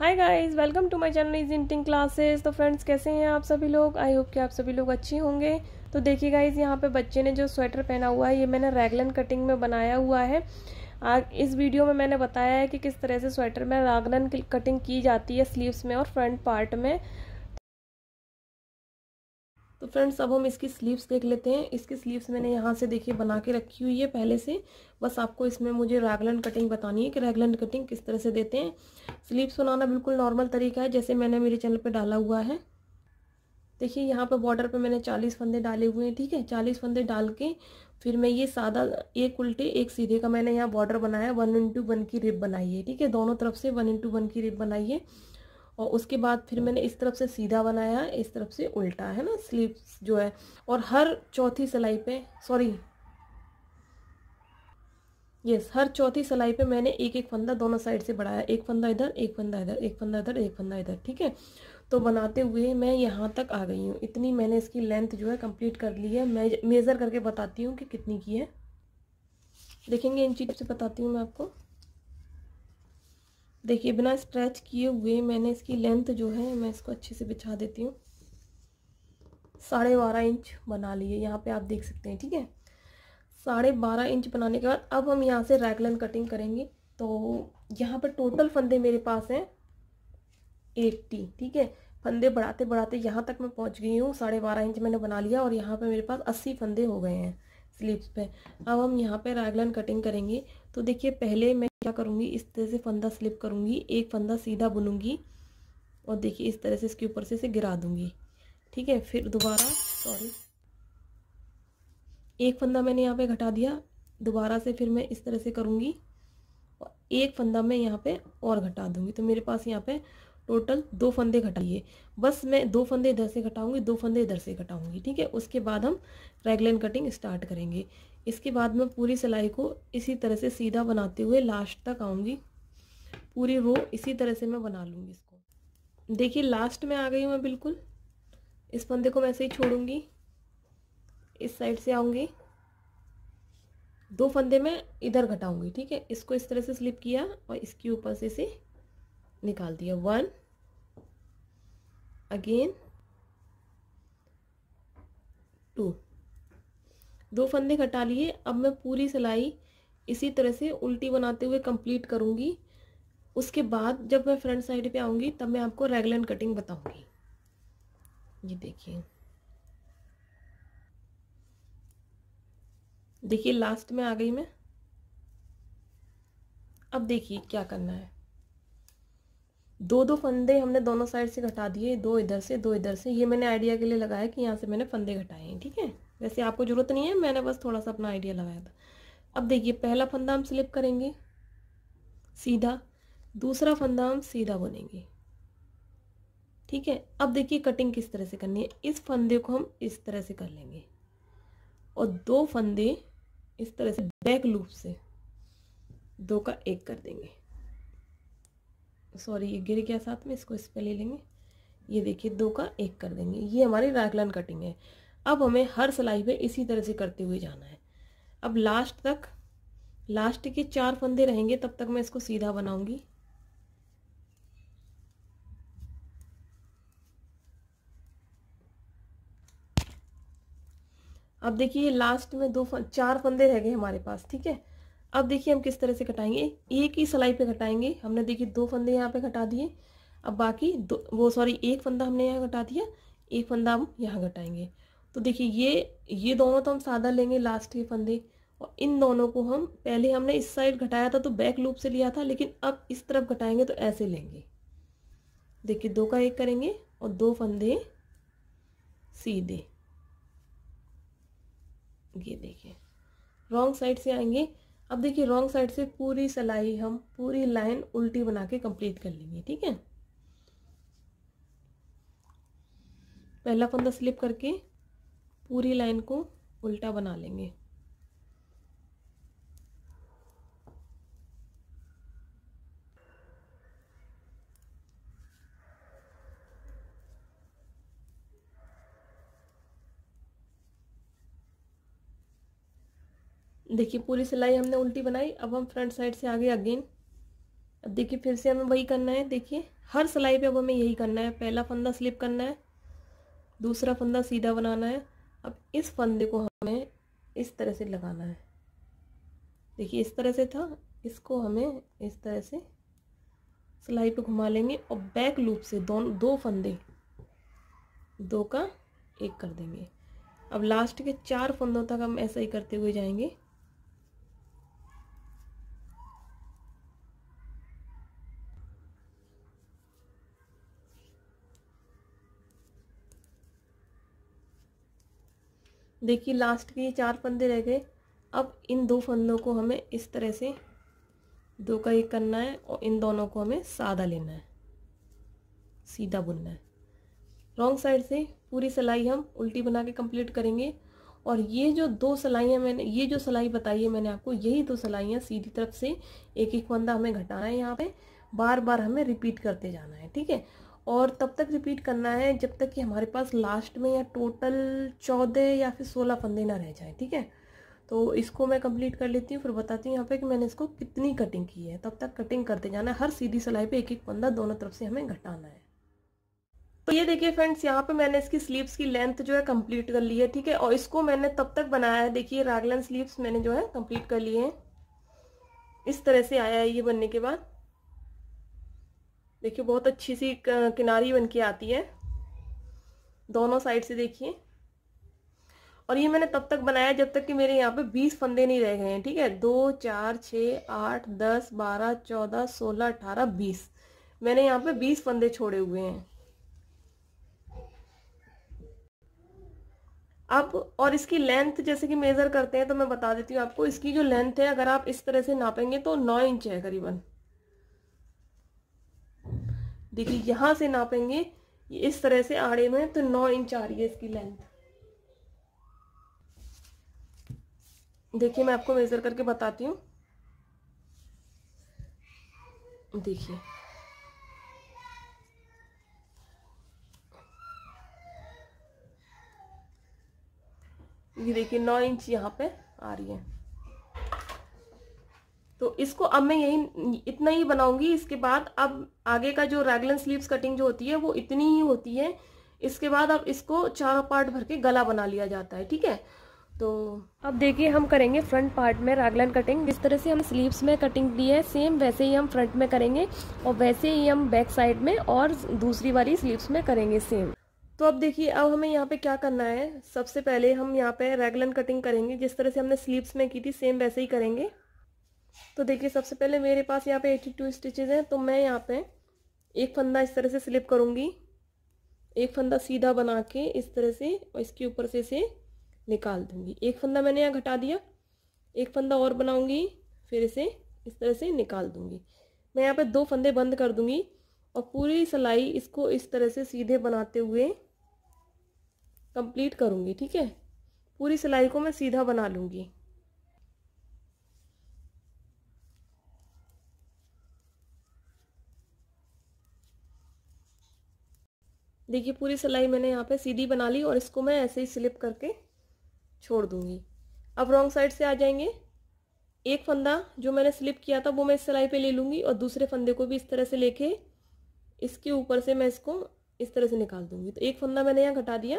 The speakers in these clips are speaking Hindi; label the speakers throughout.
Speaker 1: hi guys welcome to my channel is इंटिंग क्लासेस तो फ्रेंड्स कैसे हैं आप सभी लोग आई होप कि आप सभी लोग अच्छे होंगे तो देखिए गाइस यहाँ पे बच्चे ने जो स्वेटर पहना हुआ है ये मैंने रैगलन कटिंग में बनाया हुआ है आज इस वीडियो में मैंने बताया है कि किस तरह से स्वेटर में रागलन कटिंग की जाती है स्लीव्स में और फ्रंट पार्ट में तो फ्रेंड्स अब हम इसकी स्लीव्स देख लेते हैं इसकी स्लीव्स मैंने यहाँ से देखिए बना के रखी हुई है पहले से बस आपको इसमें मुझे रैगलन कटिंग बतानी है कि रैगलन कटिंग किस तरह से देते हैं स्लीव्स बनाना बिल्कुल नॉर्मल तरीका है जैसे मैंने मेरे चैनल पर डाला हुआ है देखिए यहाँ पर बॉर्डर पर मैंने चालीस फंदे डाले हुए हैं ठीक है चालीस फंदे डाल के फिर मैं ये सादा एक उल्टे एक सीधे का मैंने यहाँ बॉर्डर बनाया वन इंटू वन की रिप बनाई है ठीक है दोनों तरफ से वन इंटू वन की रिप बनाई है और उसके बाद फिर मैंने इस तरफ से सीधा बनाया इस तरफ से उल्टा है ना स्लीव जो है और हर चौथी सिलाई पे सॉरी यस हर चौथी सिलाई पे मैंने एक एक फंदा दोनों साइड से बढ़ाया एक फंदा इधर एक फंदा इधर एक फंदा इधर एक फंदा इधर ठीक है तो बनाते हुए मैं यहाँ तक आ गई हूँ इतनी मैंने इसकी लेंथ जो है कम्प्लीट कर ली है मैं मेज़र करके बताती हूँ कि कितनी की है देखेंगे इन चीज़ से बताती हूँ मैं आपको देखिए बिना स्ट्रेच किए हुए मैंने इसकी लेंथ जो है मैं इसको अच्छे से बिछा देती हूँ साढ़े बारह इंच बना लिए यहाँ पे आप देख सकते हैं ठीक है साढ़े बारह इंच बनाने के बाद अब हम यहाँ से रैगलन कटिंग करेंगे तो यहाँ पर टोटल फंदे मेरे पास हैं एट्टी ठीक है फंदे बढ़ाते बढ़ाते यहाँ तक मैं पहुँच गई हूँ साढ़े बारह इंच मैंने बना लिया और यहाँ पर मेरे पास अस्सी फंदे हो गए हैं स्लीव्स पे अब हम यहाँ पे रागलन कटिंग करेंगे तो देखिए पहले मैं क्या करूँगी इस तरह से फंदा स्लिप करूँगी एक फंदा सीधा बुनूँगी और देखिए इस तरह से इसके ऊपर से इसे गिरा दूँगी ठीक है फिर दोबारा सॉरी एक फंदा मैंने यहाँ पे घटा दिया दोबारा से फिर मैं इस तरह से करूँगी और एक फंदा मैं यहाँ पे और घटा दूँगी तो मेरे पास यहाँ पे टोटल दो फंदे घटाइए बस मैं दो फंदे इधर से घटाऊंगी दो फंदे इधर से घटाऊंगी ठीक है उसके बाद हम रेगलाइन कटिंग स्टार्ट करेंगे इसके बाद मैं पूरी सिलाई को इसी तरह से सीधा बनाते हुए लास्ट तक आऊँगी पूरी रो इसी तरह से मैं बना लूँगी इसको देखिए लास्ट में आ गई हूँ मैं बिल्कुल इस फंदे को मैं ऐसे ही छोड़ूंगी इस साइड से आऊँगी दो फंदे में इधर घटाऊंगी ठीक है इसको इस तरह से स्लिप किया और इसके ऊपर से इसे निकाल दिया वन अगेन टू दो फंदे घटा लिए अब मैं पूरी सिलाई इसी तरह से उल्टी बनाते हुए कंप्लीट करूंगी उसके बाद जब मैं फ्रंट साइड पे आऊँगी तब मैं आपको रेगुलर कटिंग बताऊँगी ये देखिए देखिए लास्ट में आ गई मैं अब देखिए क्या करना है दो दो फंदे हमने दोनों साइड से घटा दिए दो इधर से दो इधर से ये मैंने आइडिया के लिए लगाया कि यहाँ से मैंने फंदे घटाए हैं ठीक है वैसे आपको ज़रूरत नहीं है मैंने बस थोड़ा सा अपना आइडिया लगाया था अब देखिए पहला फंदा हम स्लिप करेंगे सीधा दूसरा फंदा हम सीधा बुनेंगे ठीक है अब देखिए कटिंग किस तरह से करनी है इस फंदे को हम इस तरह से कर लेंगे और दो फंदे इस तरह से बैक लूप से दो का एक कर देंगे सॉरी ये गिर गया साथ में इसको इस पर ले लेंगे ये देखिए दो का एक कर देंगे ये हमारी रैगलन कटिंग है अब हमें हर सिलाई पे इसी तरह से करते हुए जाना है अब लास्ट तक लास्ट के चार फंदे रहेंगे तब तक मैं इसको सीधा बनाऊंगी अब देखिए लास्ट में दो फंद, चार फंदे रह गए हमारे पास ठीक है अब देखिए हम किस तरह से कटाएंगे एक ही सिलाई पे कटाएंगे हमने देखिए दो फंदे यहाँ पे कटा दिए अब बाकी दो वो सॉरी एक फंदा हमने यहाँ कटा दिया एक फंदा हम यहाँ कटाएंगे तो देखिए ये ये दोनों तो हम सादा लेंगे लास्ट के फंदे और इन दोनों को हम पहले हमने इस साइड घटाया था तो बैक लूप से लिया था लेकिन अब इस तरफ घटाएंगे तो ऐसे लेंगे देखिए दो का एक करेंगे और दो फंदे सीधे ये देखिए रॉन्ग साइड से आएंगे अब देखिए रॉन्ग साइड से पूरी सिलाई हम पूरी लाइन उल्टी बना के कंप्लीट कर लेंगे ठीक है पहला फंदा स्लिप करके पूरी लाइन को उल्टा बना लेंगे देखिए पूरी सिलाई हमने उल्टी बनाई अब हम फ्रंट साइड से आगे अगेन अब देखिए फिर से हमें वही करना है देखिए हर सिलाई पे अब हमें यही करना है पहला फंदा स्लिप करना है दूसरा फंदा सीधा बनाना है अब इस फंदे को हमें इस तरह से लगाना है देखिए इस तरह से था इसको हमें इस तरह से सिलाई पे घुमा लेंगे और बैक लूप से दोनों दो फंदे दो का एक कर देंगे अब लास्ट के चार फंदों तक हम ऐसा ही करते हुए जाएंगे देखिए लास्ट के ये चार फंदे रह गए अब इन दो फंदों को हमें इस तरह से दो का एक करना है और इन दोनों को हमें सादा लेना है सीधा बुनना है रॉन्ग साइड से पूरी सिलाई हम उल्टी बना के कंप्लीट करेंगे और ये जो दो सिलाइयाँ मैंने ये जो सिलाई बताई है मैंने आपको यही दो सिलाइयाँ सीधी तरफ से एक एक फंदा हमें घटाना है यहाँ पे बार बार हमें रिपीट करते जाना है ठीक है और तब तक रिपीट करना है जब तक कि हमारे पास लास्ट में या टोटल चौदह या फिर सोलह फंदे ना रह जाए ठीक है तो इसको मैं कंप्लीट कर लेती हूँ फिर बताती हूँ यहाँ पे कि मैंने इसको कितनी कटिंग की है तब तक कटिंग करते जाना है हर सीधी सिलाई पे एक एक फंदा दोनों तरफ से हमें घटाना है तो ये देखिए फ्रेंड्स यहाँ पे मैंने इसकी स्लीव्स की लेंथ जो है कंप्लीट कर ली है ठीक है और इसको मैंने तब तक बनाया है देखिए रागलन स्लीव्स मैंने जो है कंप्लीट कर लिए हैं इस तरह से आया है ये बनने के बाद देखिए बहुत अच्छी सी किनारी बन के आती है दोनों साइड से देखिए और ये मैंने तब तक बनाया जब तक कि मेरे यहाँ पे बीस फंदे नहीं रह गए हैं ठीक है दो चार छः आठ दस बारह चौदह सोलह अठारह बीस मैंने यहाँ पे बीस फंदे छोड़े हुए हैं अब और इसकी लेंथ जैसे कि मेज़र करते हैं तो मैं बता देती हूँ आपको इसकी जो लेंथ है अगर आप इस तरह से नापेंगे तो नौ इंच है करीबन देखिए यहाँ से नापेंगे इस तरह से आड़े में तो नौ इंच आ रही है इसकी लेंथ देखिए मैं आपको मेज़र करके बताती हूँ देखिए ये देखिए नौ इंच यहाँ पे आ रही है तो इसको अब मैं यही इतना ही बनाऊंगी इसके बाद अब आगे का जो रेगुलर स्लीव्स कटिंग जो होती है वो इतनी ही होती है इसके बाद अब इसको चार पार्ट भर के गला बना लिया जाता है ठीक है तो अब देखिए हम करेंगे फ्रंट पार्ट में रागलन कटिंग जिस तरह से हम स्लीव्स में कटिंग दी है सेम वैसे ही हम फ्रंट में करेंगे और वैसे ही हम बैक साइड में और दूसरी वाली स्लीव्स में करेंगे सेम तो अब देखिए अब हमें यहाँ पे क्या करना है सबसे पहले हम यहाँ पे रेगलन कटिंग करेंगे जिस तरह से हमने स्लीव्स में की थी सेम वैसे ही करेंगे तो देखिए सबसे पहले मेरे पास यहाँ पे 82 स्टिचेस हैं तो मैं यहाँ पे एक फंदा इस तरह से स्लिप करूँगी एक फंदा सीधा बना के इस तरह से और इसके ऊपर से इसे निकाल दूँगी एक फंदा मैंने यहाँ घटा दिया एक फंदा और बनाऊँगी फिर इसे इस तरह से निकाल दूँगी मैं यहाँ पर दो फंदे बंद कर दूँगी और पूरी सिलाई इसको इस तरह से सीधे बनाते हुए कंप्लीट करूँगी ठीक है पूरी सिलाई को मैं सीधा बना लूँगी देखिए पूरी सिलाई मैंने यहाँ पे सीधी बना ली और इसको मैं ऐसे ही स्लिप करके छोड़ दूँगी अब रॉन्ग साइड से आ जाएंगे एक फंदा जो मैंने स्लिप किया था वो मैं इस सिलाई पे ले लूँगी और दूसरे फंदे को भी इस तरह से लेके इसके ऊपर से मैं इसको इस तरह से निकाल दूँगी तो एक फंदा मैंने यहाँ घटा दिया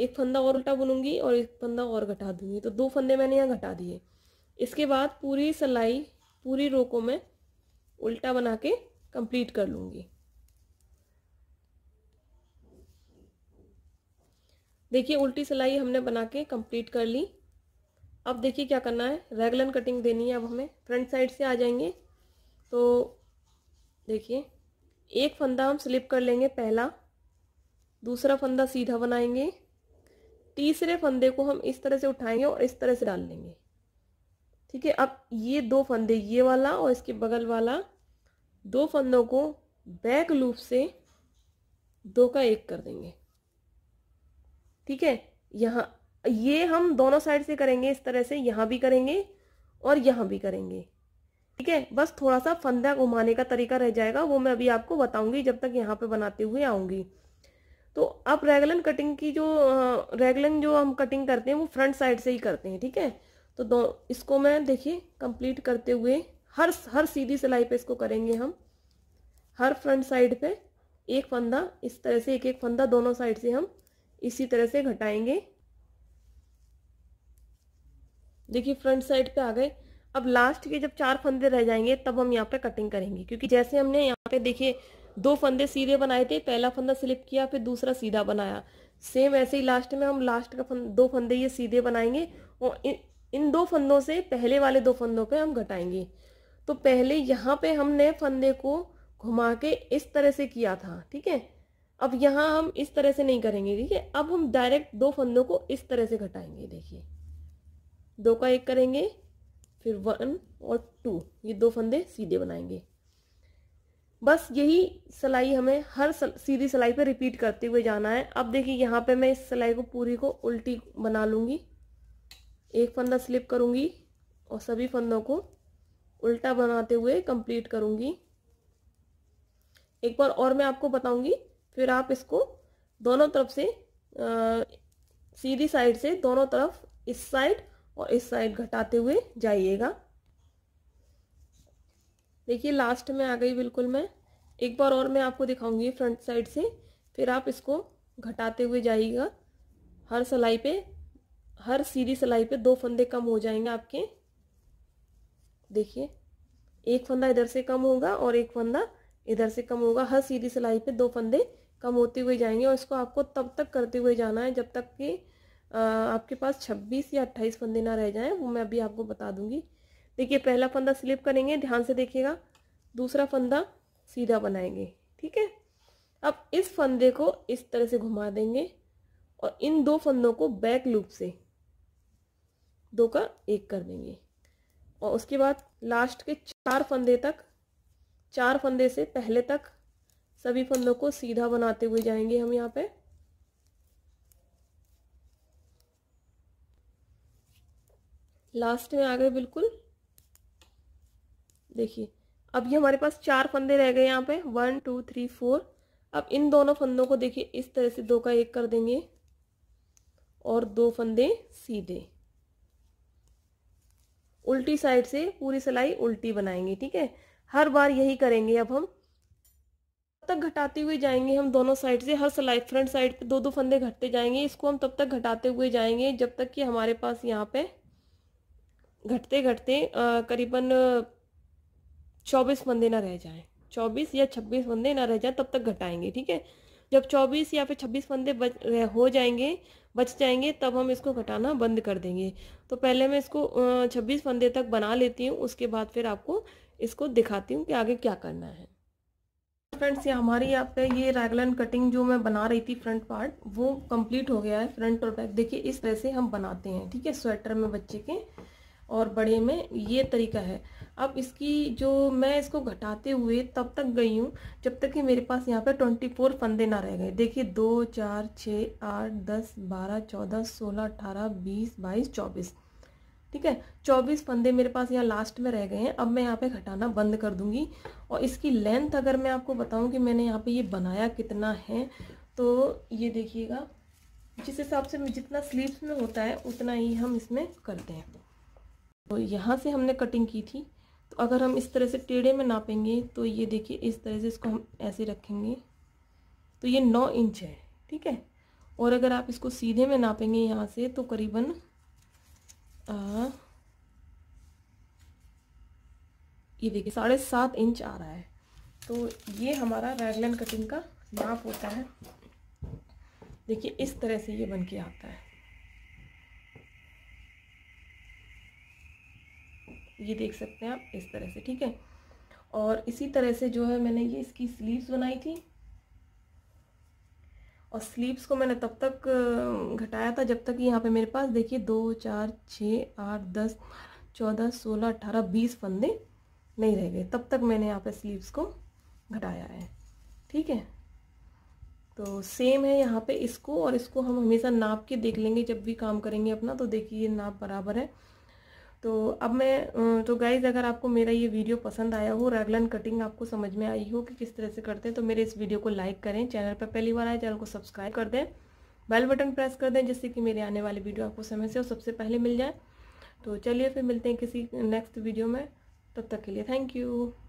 Speaker 1: एक फंदा और उल्टा बुनूंगी और एक फंदा और घटा दूंगी तो दो फंदे मैंने यहाँ घटा दिए इसके बाद पूरी सिलाई पूरी रो को मैं उल्टा बना के कंप्लीट कर लूँगी देखिए उल्टी सिलाई हमने बना के कंप्लीट कर ली अब देखिए क्या करना है रेगुलर कटिंग देनी है अब हमें फ्रंट साइड से आ जाएंगे तो देखिए एक फंदा हम स्लिप कर लेंगे पहला दूसरा फंदा सीधा बनाएंगे तीसरे फंदे को हम इस तरह से उठाएंगे और इस तरह से डाल लेंगे ठीक है अब ये दो फंदे ये वाला और इसके बगल वाला दो फंदों को बैक लूप से दो का एक कर देंगे ठीक है यहाँ ये हम दोनों साइड से करेंगे इस तरह से यहाँ भी करेंगे और यहाँ भी करेंगे ठीक है बस थोड़ा सा फंदा घुमाने का तरीका रह जाएगा वो मैं अभी आपको बताऊंगी जब तक यहाँ पे बनाते हुए आऊंगी तो अब रेगुलन कटिंग की जो रेगुलन जो हम कटिंग करते हैं वो फ्रंट साइड से ही करते हैं ठीक है तो दो इसको मैं देखिए कंप्लीट करते हुए हर हर सीधी सिलाई पे इसको करेंगे हम हर फ्रंट साइड पे एक फंदा इस तरह से एक एक फंदा दोनों साइड से हम इसी तरह से घटाएंगे देखिए फ्रंट साइड पे आ गए अब लास्ट के जब चार फंदे रह जाएंगे तब हम यहाँ पे कटिंग करेंगे क्योंकि जैसे हमने यहाँ पे देखिए दो फंदे सीधे बनाए थे पहला फंदा स्लिप किया फिर दूसरा सीधा बनाया सेम ऐसे ही लास्ट में हम लास्ट का फंद, दो फंदे ये सीधे बनाएंगे और इन, इन दो फंदों से पहले वाले दो फंदों पे हम घटाएंगे तो पहले यहाँ पे हमने फंदे को घुमा के इस तरह से किया था ठीक है अब यहाँ हम इस तरह से नहीं करेंगे देखिए अब हम डायरेक्ट दो फंदों को इस तरह से घटाएंगे देखिए दो का एक करेंगे फिर वन और टू ये दो फंदे सीधे बनाएंगे बस यही सिलाई हमें हर सल, सीधी सिलाई पे रिपीट करते हुए जाना है अब देखिए यहाँ पे मैं इस सिलाई को पूरी को उल्टी बना लूँगी एक फंदा स्लिप करूँगी और सभी फंदों को उल्टा बनाते हुए कंप्लीट करूँगी एक बार और मैं आपको बताऊँगी फिर आप इसको दोनों तरफ से आ, सीधी साइड से दोनों तरफ इस साइड और इस साइड घटाते हुए जाइएगा देखिए लास्ट में आ गई बिल्कुल मैं एक बार और मैं आपको दिखाऊंगी फ्रंट साइड से फिर आप इसको घटाते हुए जाइएगा हर सिलाई पे हर सीधी सिलाई पे दो फंदे कम हो जाएंगे आपके देखिए एक फंदा इधर से कम होगा और एक फंदा इधर से कम होगा हर सीधी सिलाई पे दो फंदे कम होते हुए जाएंगे और इसको आपको तब तक करते हुए जाना है जब तक कि आपके पास छब्बीस या अट्ठाईस फंदे ना रह जाएं वो मैं अभी आपको बता दूंगी देखिए पहला फंदा स्लिप करेंगे ध्यान से देखिएगा दूसरा फंदा सीधा बनाएंगे ठीक है अब इस फंदे को इस तरह से घुमा देंगे और इन दो फंदों को बैक लूप से दो का एक कर देंगे और उसके बाद लास्ट के चार फंदे तक चार फंदे से पहले तक सभी फंदों को सीधा बनाते हुए जाएंगे हम यहाँ पे लास्ट में आ गए बिल्कुल देखिए अब ये हमारे पास चार फंदे रह गए यहाँ पे वन टू थ्री फोर अब इन दोनों फंदों को देखिए इस तरह से दो का एक कर देंगे और दो फंदे सीधे उल्टी साइड से पूरी सिलाई उल्टी बनाएंगे ठीक है हर बार यही करेंगे अब हम तक घटाते हुए जाएंगे हम दोनों साइड से हर सलाई फ्रंट साइड पे दो दो फंदे घटते जाएंगे इसको हम तब तक घटाते हुए जाएंगे जब तक कि हमारे पास यहाँ पे घटते घटते करीबन चौबीस फंदे ना रह जाएं चौबीस या छब्बीस फंदे ना रह जाएं तब तक घटाएंगे ठीक है जब चौबीस या फिर छब्बीस फंदे बच हो जाएंगे बच जाएंगे तब हम इसको घटाना बंद कर देंगे तो पहले मैं इसको छब्बीस फंदे तक बना लेती हूँ उसके बाद फिर आपको इसको दिखाती हूँ कि आगे क्या करना है फ्रेंड्स ये हमारी यहाँ पे ये रैगलन कटिंग जो मैं बना रही थी फ्रंट पार्ट वो कंप्लीट हो गया है फ्रंट और बैक देखिए इस तरह से हम बनाते हैं ठीक है स्वेटर में बच्चे के और बड़े में ये तरीका है अब इसकी जो मैं इसको घटाते हुए तब तक गई हूँ जब तक कि मेरे पास यहाँ पे ट्वेंटी फोर फंदे ना रह गए देखिए दो चार छः आठ दस बारह चौदह सोलह अठारह बीस बाईस चौबीस ठीक है चौबीस फंदे मेरे पास यहाँ लास्ट में रह गए हैं अब मैं यहाँ पे घटाना बंद कर दूंगी और इसकी लेंथ अगर मैं आपको बताऊँ कि मैंने यहाँ पे ये बनाया कितना है तो ये देखिएगा जिस हिसाब से जितना स्लीव्स में होता है उतना ही हम इसमें करते हैं तो यहाँ से हमने कटिंग की थी तो अगर हम इस तरह से टेढ़े में नापेंगे तो ये देखिए इस तरह से इसको हम ऐसे रखेंगे तो ये नौ इंच है ठीक है और अगर आप इसको सीधे में नापेंगे यहाँ से तो करीबन ये देखिए साढ़े सात इंच आ रहा है तो ये हमारा रेगलन कटिंग का नाप होता है देखिए इस तरह से ये बन के आता है ये देख सकते हैं आप इस तरह से ठीक है और इसी तरह से जो है मैंने ये इसकी स्लीव्स बनाई थी और स्लीव्स को मैंने तब तक घटाया था जब तक यहाँ पे मेरे पास देखिए दो चार छः आठ दस चौदह सोलह अठारह बीस फंदे नहीं रह गए तब तक मैंने यहाँ पे स्लीव्स को घटाया है ठीक है तो सेम है यहाँ पे इसको और इसको हम हमेशा नाप के देख लेंगे जब भी काम करेंगे अपना तो देखिए नाप बराबर है तो अब मैं तो गाइज़ अगर आपको मेरा ये वीडियो पसंद आया हो रेगुलर कटिंग आपको समझ में आई हो कि किस तरह से करते हैं तो मेरे इस वीडियो को लाइक करें चैनल पर पहली बार आए चैनल को सब्सक्राइब कर दें बेल बटन प्रेस कर दें जिससे कि मेरे आने वाले वीडियो आपको समय से और सबसे पहले मिल जाए तो चलिए फिर मिलते हैं किसी नेक्स्ट वीडियो में तब तक के लिए थैंक यू